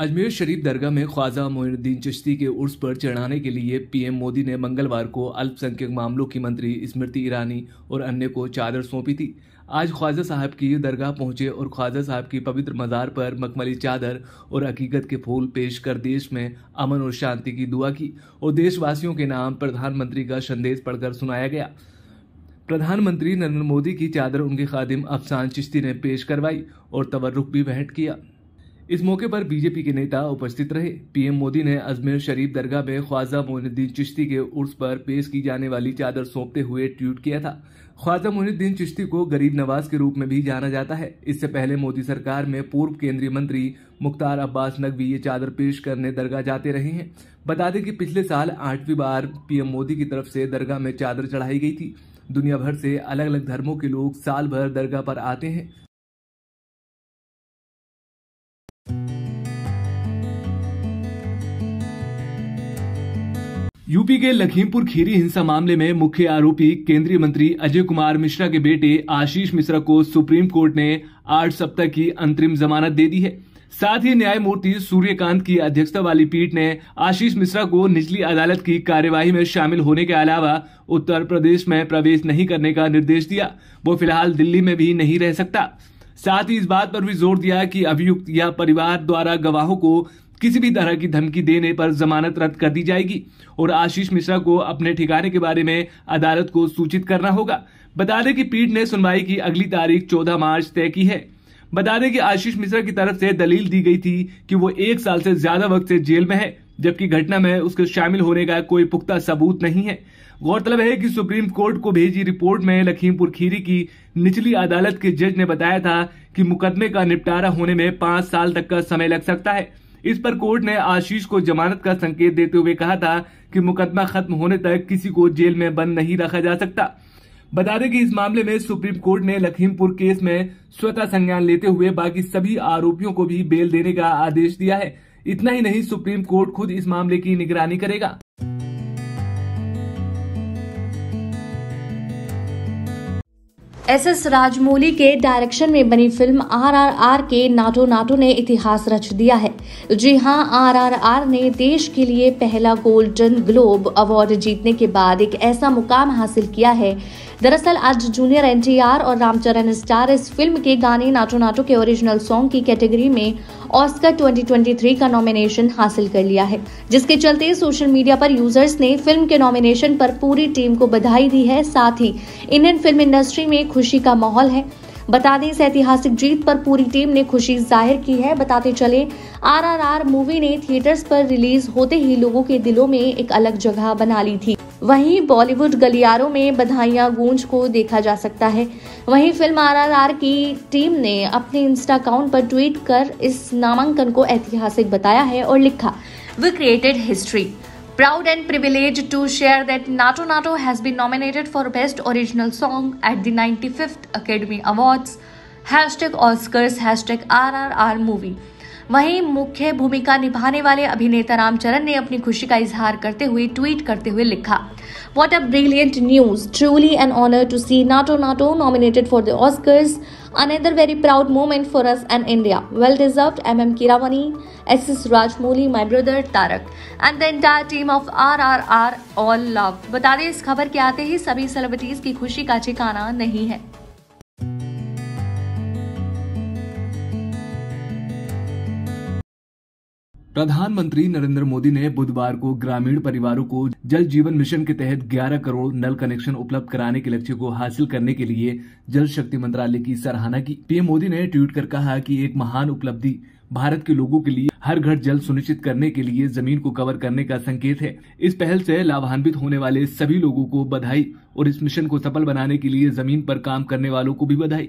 अजमेर शरीफ दरगाह में ख्वाजा मोहिद्दीन चिश्ती के उर्स पर चढ़ाने के लिए पीएम मोदी ने मंगलवार को अल्पसंख्यक मामलों की मंत्री स्मृति ईरानी और अन्य को चादर सौंपी थी आज ख्वाजा साहब की दरगाह पहुंचे और ख्वाजा साहब की पवित्र मज़ार पर मखमली चादर और हकीकत के फूल पेश कर देश में अमन और शांति की दुआ की और देशवासियों के नाम प्रधानमंत्री का संदेश पढ़कर सुनाया गया प्रधानमंत्री नरेंद्र मोदी की चादर उनके खादिम अफसान चिश्ती ने पेश करवाई और तवरुख भी भेंट किया इस मौके पर बीजेपी के नेता उपस्थित रहे पीएम मोदी ने अजमेर शरीफ दरगाह में ख्वाजा मोहनुद्दीन चिश्ती के उर्स पर पेश की जाने वाली चादर सौंपते हुए ट्वीट किया था ख्वाजा मोहनुद्दीन चिश्ती को गरीब नवाज के रूप में भी जाना जाता है इससे पहले मोदी सरकार में पूर्व केंद्रीय मंत्री मुख्तार अब्बास नकवी ये चादर पेश करने दरगाह जाते रहे हैं बता दें कि पिछले साल आठवीं बार पीएम मोदी की तरफ से दरगाह में चादर चढ़ाई गई थी दुनिया भर से अलग अलग धर्मों के लोग साल भर दरगाह पर आते हैं यूपी के लखीमपुर खीरी हिंसा मामले में मुख्य आरोपी केंद्रीय मंत्री अजय कुमार मिश्रा के बेटे आशीष मिश्रा को सुप्रीम कोर्ट ने आठ सप्ताह की अंतरिम जमानत दे दी है साथ ही न्यायमूर्ति सूर्यकांत की अध्यक्षता वाली पीठ ने आशीष मिश्रा को निचली अदालत की कार्यवाही में शामिल होने के अलावा उत्तर प्रदेश में प्रवेश नहीं करने का निर्देश दिया वो फिलहाल दिल्ली में भी नहीं रह सकता साथ ही इस बात पर भी जोर दिया कि अभियुक्त या परिवार द्वारा गवाहों को किसी भी तरह की धमकी देने पर जमानत रद्द कर दी जाएगी और आशीष मिश्रा को अपने ठिकाने के बारे में अदालत को सूचित करना होगा बता दें कि पीठ ने सुनवाई की अगली तारीख चौदह मार्च तय की है बता दें कि आशीष मिश्रा की तरफ से दलील दी गई थी कि वो एक साल से ज्यादा वक्त से जेल में है जबकि घटना में उसके शामिल होने का कोई पुख्ता सबूत नहीं है गौरतलब है कि सुप्रीम कोर्ट को भेजी रिपोर्ट में लखीमपुर खीरी की निचली अदालत के जज ने बताया था कि मुकदमे का निपटारा होने में पांच साल तक का समय लग सकता है इस पर कोर्ट ने आशीष को जमानत का संकेत देते हुए कहा था कि मुकदमा खत्म होने तक किसी को जेल में बंद नहीं रखा जा सकता बता दें कि इस मामले में सुप्रीम कोर्ट ने लखीमपुर केस में स्वतः संज्ञान लेते हुए बाकी सभी आरोपियों को भी बेल देने का आदेश दिया है इतना ही नहीं सुप्रीम कोर्ट खुद इस मामले की निगरानी करेगा एस एस राजमौली के डायरेक्शन में बनी फिल्म आरआरआर के नाटो नाटो ने इतिहास रच दिया है जी हां आरआरआर ने देश के लिए पहला गोल्डन ग्लोब अवार्ड जीतने के बाद एक ऐसा मुकाम हासिल किया है दरअसल आज जूनियर एन और रामचरण स्टार इस फिल्म के गाने नाटो नाटो के ओरिजिनल सॉन्ग की कैटेगरी में ऑस्कर 2023 का नॉमिनेशन हासिल कर लिया है जिसके चलते सोशल मीडिया पर यूजर्स ने फिल्म के नॉमिनेशन पर पूरी टीम को बधाई दी है साथ ही इंडियन फिल्म इंडस्ट्री में खुशी का माहौल है बता दें इस ऐतिहासिक जीत पर पूरी टीम ने खुशी जाहिर की है बताते चले आरआरआर मूवी ने थिएटर्स पर रिलीज होते ही लोगों के दिलों में एक अलग जगह बना ली थी वहीं बॉलीवुड गलियारों में बधाइयां गूंज को देखा जा सकता है वहीं फिल्म आरआरआर की टीम ने अपने इंस्टा अकाउंट पर ट्वीट कर इस नामांकन को ऐतिहासिक बताया है और लिखा we created history Proud and privileged to share that Nato Nato has been nominated for Best Original Song at the 95th Academy Awards. Hashtag Oscars, hashtag RRR movie. वहीं मुख्य भूमिका निभाने वाले अभिनेता रामचरण ने अपनी खुशी का इजहार करते हुए ट्वीट करते हुए लिखा what a brilliant news truly an honour to see Naatu Naatu nominated for the Oscars for us and India well deserve M M Kiravani S S Kiravani, my brother Tarak and the and team of R R R all love बता दें इस खबर के आते ही सभी celebrities की खुशी का ठिकाना नहीं है प्रधानमंत्री नरेंद्र मोदी ने बुधवार को ग्रामीण परिवारों को जल जीवन मिशन के तहत 11 करोड़ नल कनेक्शन उपलब्ध कराने के लक्ष्य को हासिल करने के लिए जल शक्ति मंत्रालय की सराहना की पीएम मोदी ने ट्वीट कर कहा कि एक महान उपलब्धि भारत के लोगों के लिए हर घर जल सुनिश्चित करने के लिए जमीन को कवर करने का संकेत है इस पहल से लाभान्वित होने वाले सभी लोगों को बधाई और इस मिशन को सफल बनाने के लिए जमीन पर काम करने वालों को भी बधाई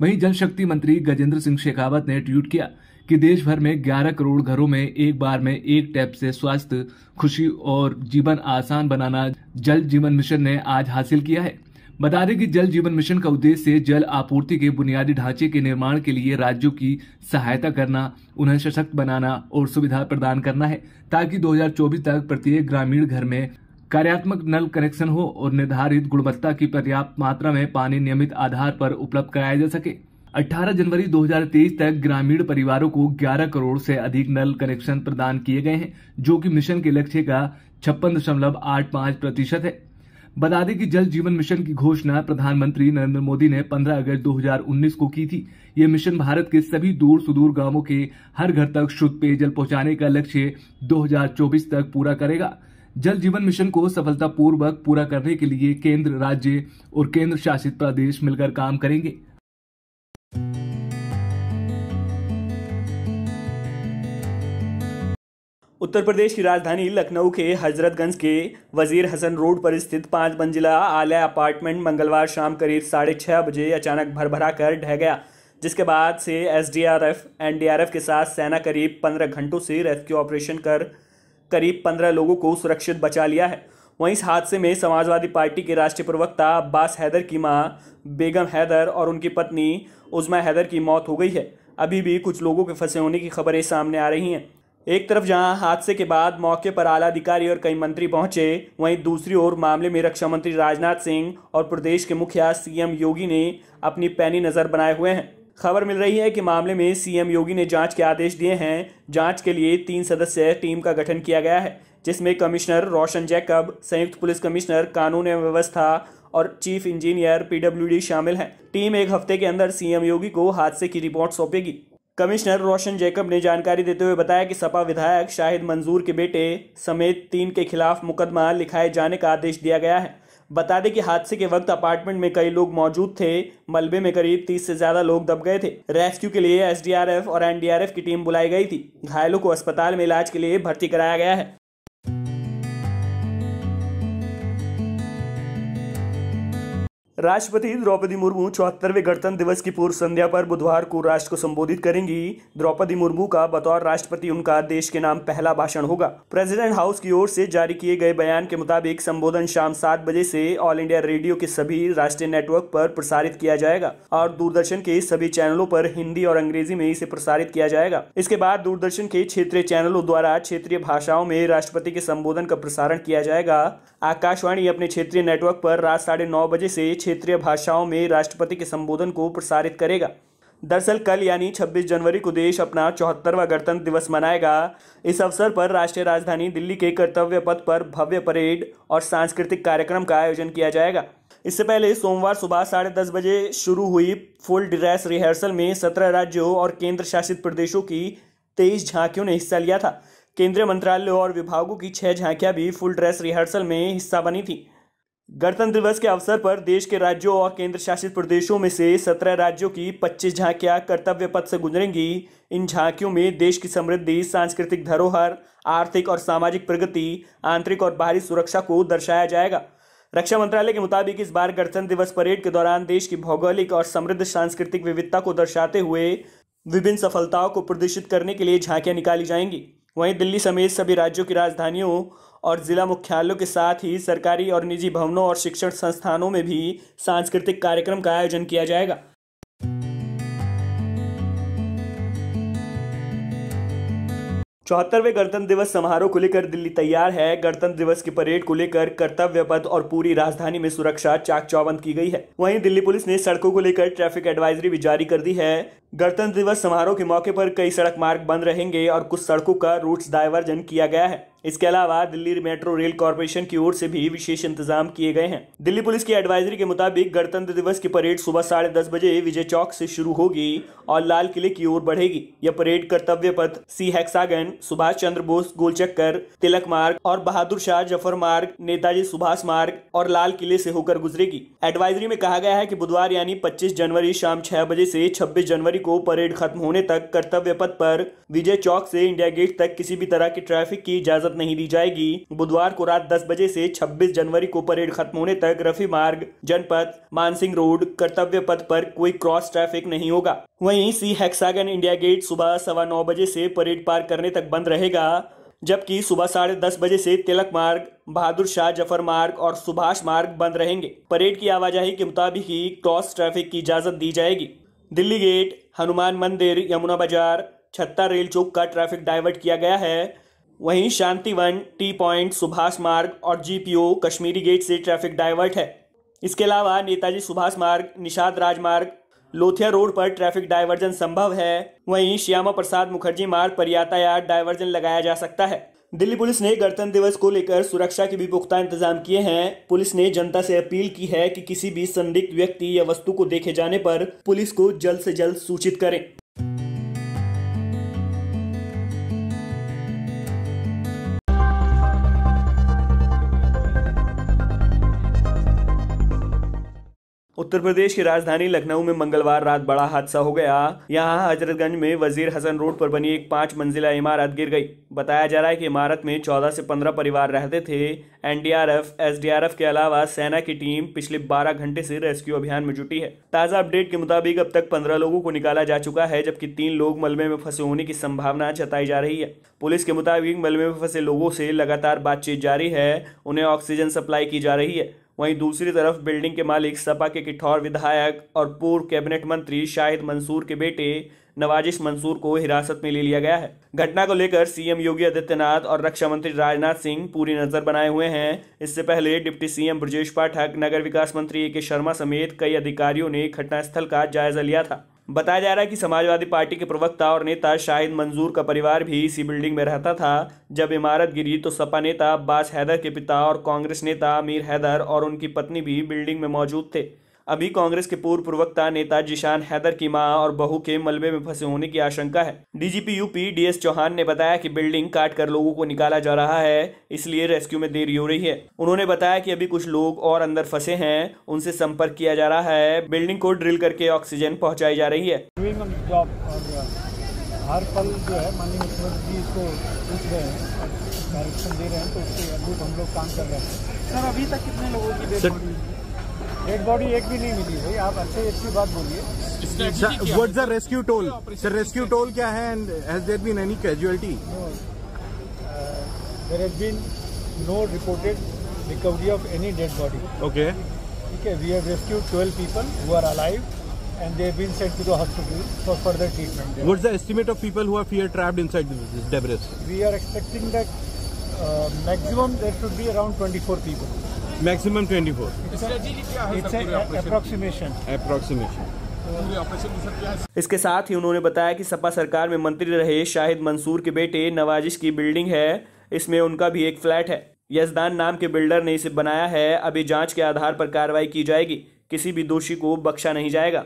वहीं जल शक्ति मंत्री गजेंद्र सिंह शेखावत ने ट्वीट किया कि देश भर में 11 करोड़ घरों में एक बार में एक टैप से स्वास्थ्य खुशी और जीवन आसान बनाना जल जीवन मिशन ने आज हासिल किया है बता दें कि जल जीवन मिशन का उद्देश्य जल आपूर्ति के बुनियादी ढांचे के निर्माण के लिए राज्यों की सहायता करना उन्हें सशक्त बनाना और सुविधा प्रदान करना है ताकि 2024 तक प्रत्येक ग्रामीण घर में कार्यात्मक नल कनेक्शन हो और निर्धारित गुणवत्ता की पर्याप्त मात्रा में पानी नियमित आधार पर उपलब्ध कराया जा सके 18 जनवरी 2023 तक ग्रामीण परिवारों को 11 करोड़ से अधिक नल कनेक्शन प्रदान किए गए हैं जो कि मिशन के लक्ष्य का छप्पन दशमलव आठ पांच प्रतिशत है बता दें कि जल जीवन मिशन की घोषणा प्रधानमंत्री नरेंद्र मोदी ने 15 अगस्त 2019 को की थी ये मिशन भारत के सभी दूर सुदूर गांवों के हर घर तक शुद्ध पेयजल पहुंचाने का लक्ष्य 2024 तक पूरा करेगा जल जीवन मिशन को सफलतापूर्वक पूरा करने के लिए केंद्र राज्य और केंद्र शासित प्रदेश मिलकर काम करेंगे उत्तर प्रदेश की राजधानी लखनऊ के हजरतगंज के वजीर हसन रोड पर स्थित पांच मंजिला आलिया अपार्टमेंट मंगलवार शाम करीब साढ़े छह बजे अचानक भरभरा कर ढह गया जिसके बाद से एसडीआरएफ एनडीआरएफ के साथ सेना करीब पंद्रह घंटों से रेस्क्यू ऑपरेशन कर करीब पंद्रह लोगों को सुरक्षित बचा लिया है वहीं इस हादसे में समाजवादी पार्टी के राष्ट्रीय प्रवक्ता अब्बास हैदर की मां बेगम हैदर और उनकी पत्नी उजमा हैदर की मौत हो गई है अभी भी कुछ लोगों के फंसे होने की खबरें सामने आ रही हैं एक तरफ जहां हादसे के बाद मौके पर आला अधिकारी और कई मंत्री पहुंचे वहीं दूसरी ओर मामले में रक्षा मंत्री राजनाथ सिंह और प्रदेश के मुखिया सीएम योगी ने अपनी पैनी नज़र बनाए हुए हैं खबर मिल रही है कि मामले में सीएम योगी ने जांच के आदेश दिए हैं जांच के लिए तीन सदस्य टीम का गठन किया गया है जिसमें कमिश्नर रोशन जैकब संयुक्त पुलिस कमिश्नर कानून एवं व्यवस्था और चीफ इंजीनियर पीडब्ल्यूडी शामिल हैं टीम एक हफ्ते के अंदर सीएम योगी को हादसे की रिपोर्ट सौंपेगी कमिश्नर रोशन जैकब ने जानकारी देते हुए बताया कि सपा विधायक शाहिद मंजूर के बेटे समेत तीन के खिलाफ मुकदमा लिखाए जाने का आदेश दिया गया है बता दें कि हादसे के वक्त अपार्टमेंट में कई लोग मौजूद थे मलबे में करीब 30 से ज्यादा लोग दब गए थे रेस्क्यू के लिए एसडीआरएफ और एनडीआरएफ की टीम बुलाई गई थी घायलों को अस्पताल में इलाज के लिए भर्ती कराया गया है राष्ट्रपति द्रौपदी मुर्मू चौहत्तरवें गणतंत्र दिवस की पूर्व संध्या पर बुधवार को राष्ट्र को संबोधित करेंगी द्रौपदी मुर्मू का बतौर राष्ट्रपति उनका देश के नाम पहला भाषण होगा प्रेसिडेंट हाउस की ओर से जारी किए गए बयान के मुताबिक संबोधन शाम सात बजे से ऑल इंडिया रेडियो के सभी राष्ट्रीय नेटवर्क पर प्रसारित किया जाएगा और दूरदर्शन के सभी चैनलों पर हिंदी और अंग्रेजी में इसे प्रसारित किया जाएगा इसके बाद दूरदर्शन के क्षेत्रीय चैनलों द्वारा क्षेत्रीय भाषाओं में राष्ट्रपति के संबोधन का प्रसारण किया जाएगा आकाशवाणी अपने क्षेत्रीय नेटवर्क पर रात साढ़े नौ बजे से क्षेत्रीय भाषाओं में राष्ट्रपति के संबोधन को प्रसारित करेगा दरअसल कल यानी 26 जनवरी को देश अपना चौहत्तरवा गणतंत्र दिवस मनाएगा इस अवसर पर राष्ट्रीय राजधानी दिल्ली के कर्तव्य पथ पर भव्य परेड और सांस्कृतिक कार्यक्रम का आयोजन किया जाएगा इससे पहले सोमवार सुबह साढ़े दस बजे शुरू हुई फुल ड्रेस रिहर्सल में सत्रह राज्यों और केंद्र शासित प्रदेशों की तेईस झांकियों ने हिस्सा लिया था केंद्रीय मंत्रालय और विभागों की छह झांकियां भी फुल ड्रेस रिहर्सल में हिस्सा बनी थी गणतंत्र दिवस के अवसर पर देश के राज्यों और केंद्र शासित प्रदेशों में से सत्रह राज्यों की पच्चीस झांकियां कर्तव्य पथ से गुजरेंगी इन झांकियों में देश की समृद्धि सांस्कृतिक धरोहर आर्थिक और सामाजिक प्रगति आंतरिक और बाहरी सुरक्षा को दर्शाया जाएगा रक्षा मंत्रालय के मुताबिक इस बार गणतंत्र दिवस परेड के दौरान देश की भौगोलिक और समृद्ध सांस्कृतिक विविधता को दर्शाते हुए विभिन्न सफलताओं को प्रदर्शित करने के लिए झांकियां निकाली जाएंगी वहीं दिल्ली समेत सभी राज्यों की राजधानियों और जिला मुख्यालयों के साथ ही सरकारी और निजी भवनों और शिक्षण संस्थानों में भी सांस्कृतिक कार्यक्रम का आयोजन किया जाएगा चौहत्तरवें गणतंत्र दिवस समारोह को लेकर दिल्ली तैयार है गणतंत्र दिवस की परेड को लेकर कर्तव्य पथ और पूरी राजधानी में सुरक्षा चाक चौबंद की गई है वहीं दिल्ली पुलिस ने सड़कों को लेकर ट्रैफिक एडवाइजरी भी जारी कर दी है गणतंत्र दिवस समारोह के मौके पर कई सड़क मार्ग बंद रहेंगे और कुछ सड़कों का रूट्स डायवर्जन किया गया है इसके अलावा दिल्ली मेट्रो रेल कॉरपोरेशन की ओर से भी विशेष इंतजाम किए गए हैं दिल्ली पुलिस की एडवाइजरी के मुताबिक गणतंत्र दिवस की परेड सुबह साढ़े दस बजे विजय चौक से शुरू होगी और लाल किले की ओर बढ़ेगी यह parade Kartavya Path C hexagon Subhash Chandra Bose गोल चक्कर तिलक मार्ग और बहादुर शाह जफर मार्ग नेताजी सुभाष मार्ग और लाल किले से होकर गुजरेगी एडवाइजरी में कहा गया है की बुधवार यानी पच्चीस जनवरी शाम छह बजे से छब्बीस जनवरी को परेड खत्म होने तक कर्तव्य पथ पर विजय चौक से इंडिया गेट तक किसी भी तरह की ट्रैफिक की इजाजत नहीं दी जाएगी बुधवार को रात 10 बजे से 26 जनवरी को परेड खत्म होने तक रफी मार्ग जनपद मानसिंह रोड कर्तव्य पथ पर कोई क्रॉस ट्रैफिक नहीं होगा वहीं सी हेक्सागन इंडिया गेट सुबह सवा नौ बजे से परेड पार करने तक बंद रहेगा जबकि सुबह साढ़े दस बजे से तिलक मार्ग बहादुर शाह जफर मार्ग और सुभाष मार्ग बंद रहेंगे परेड की आवाजाही के मुताबिक ही क्रॉस ट्रैफिक की इजाजत दी जाएगी दिल्ली गेट हनुमान मंदिर यमुना बाजार छत्ता रेल चौक का ट्रैफिक डाइवर्ट किया गया है वहीं शांतिवन टी पॉइंट सुभाष मार्ग और जीपीओ कश्मीरी गेट से ट्रैफिक डाइवर्ट है इसके अलावा नेताजी सुभाष मार्ग निषाद राजमार्ग लोथिया रोड पर ट्रैफिक डाइवर्जन संभव है वहीं श्यामा प्रसाद मुखर्जी मार्ग पर यातायात डाइवर्जन लगाया जा सकता है दिल्ली पुलिस ने गणतंत्र दिवस को लेकर सुरक्षा के भी पुख्ता इंतजाम किए हैं पुलिस ने जनता से अपील की है कि किसी भी संदिग्ध व्यक्ति या वस्तु को देखे जाने पर पुलिस को जल्द से जल्द सूचित करें उत्तर प्रदेश की राजधानी लखनऊ में मंगलवार रात बड़ा हादसा हो गया यहाँ हजरतगंज में वजीर हसन रोड पर बनी एक पांच मंजिला इमारत गिर गई बताया जा रहा है कि इमारत में चौदह से पंद्रह परिवार रहते थे एनडीआरएफ एसडीआरएफ के अलावा सेना की टीम पिछले बारह घंटे से रेस्क्यू अभियान में जुटी है ताज़ा अपडेट के मुताबिक अब तक पंद्रह लोगों को निकाला जा चुका है जबकि तीन लोग मलबे में फंसे होने की संभावना जताई जा रही है पुलिस के मुताबिक मलबे में फंसे लोगों से लगातार बातचीत जारी है उन्हें ऑक्सीजन सप्लाई की जा रही है वहीं दूसरी तरफ बिल्डिंग के मालिक सपा के किठौर विधायक और पूर्व कैबिनेट मंत्री शाहिद मंसूर के बेटे नवाजिश मंसूर को हिरासत में ले लिया गया है घटना को लेकर सीएम योगी आदित्यनाथ और रक्षा मंत्री राजनाथ सिंह पूरी नजर बनाए हुए हैं इससे पहले डिप्टी सीएम ब्रजेश पाठक नगर विकास मंत्री ए के शर्मा समेत कई अधिकारियों ने घटनास्थल का जायजा लिया था बताया जा रहा है कि समाजवादी पार्टी के प्रवक्ता और नेता शाहिद मंजूर का परिवार भी इसी बिल्डिंग में रहता था जब इमारत गिरी तो सपा नेता अब्बास हैदर के पिता और कांग्रेस नेता अमीर हैदर और उनकी पत्नी भी बिल्डिंग में मौजूद थे अभी कांग्रेस के पूर्व प्रवक्ता नेता जिशान हैदर की मां और बहू के मलबे में फंसे होने की आशंका है डीजीपी यूपी डीएस चौहान ने बताया कि बिल्डिंग काट कर लोगों को निकाला जा रहा है इसलिए रेस्क्यू में देरी हो रही है उन्होंने बताया कि अभी कुछ लोग और अंदर फंसे हैं उनसे संपर्क किया जा रहा है बिल्डिंग को ड्रिल करके ऑक्सीजन पहुँचाई जा रही है हर पल जो है माननीय मुख्यमंत्री जी इसको पूछ रहे हैं डायरेक्शन दे रहे हैं तो उसके अनुरूप हम लोग काम कर रहे हैं सर अभी तक कितने लोगों की डेथ डेड बॉडी एक भी नहीं मिली भाई आप अच्छे अच्छी बात बोलिए what's the rescue toll sir rescue toll क्या है and has there been any casualty there has been no reported recovery of any dead body okay okay we have rescued 12 people who are alive and they have been sent to the hospital for further treatment. There. What's the estimate of people who are here trapped inside this debris? We are expecting that uh, maximum there should be around 24 people. Maximum twenty four approximation approximation इसके साथ ही उन्होंने बताया कि सपा सरकार में मंत्री रहे शाहिद मंसूर के बेटे नवाजिश की बिल्डिंग है इसमें उनका भी एक फ्लैट है यजदान नाम के बिल्डर ने इसे बनाया है अभी जांच के आधार पर कार्रवाई की जाएगी किसी भी दोषी को बख्शा नहीं जाएगा